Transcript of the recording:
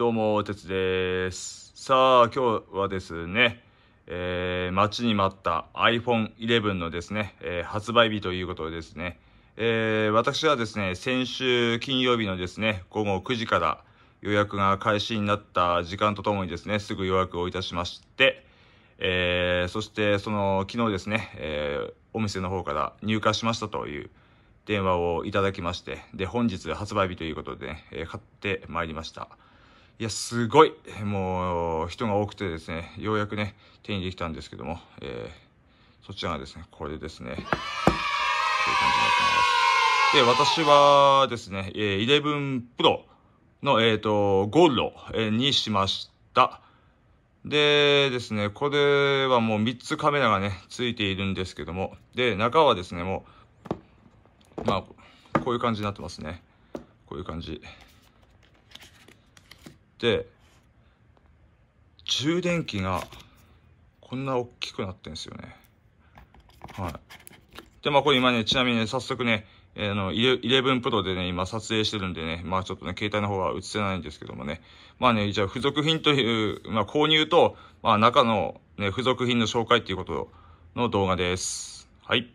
どうも、てつです。さあ、今日はですね、えー、待ちに待った iPhone11 のですね、えー、発売日ということでですね、えー、私はですね、先週金曜日のですね、午後9時から予約が開始になった時間とともにですね、すぐ予約をいたしまして、えー、そしてその昨日ですね、えー、お店の方から入荷しましたという電話をいただきまして、で、本日発売日ということで、ね、えー、買ってまいりました。いや、すごい、もう、人が多くてですね、ようやくね、手にできたんですけども、えー、そちらがですね、これですね、という感じになってます。で、私はですね、えー、11 Pro の、えっ、ー、と、ゴールド、えにしました。でですね、これはもう3つカメラがね、ついているんですけども、で、中はですね、もう、まあ、こういう感じになってますね。こういう感じ。で充電器がこんな大きくなってんですよねはいでまあこれ今ねちなみにね早速ねえー、の、11 Pro でね、今撮影してるんでね、まあちょっとね、携帯の方は映せないんですけどもね。まあね、じゃあ付属品という、まあ購入と、まあ中のね、付属品の紹介っていうことの動画です。はい。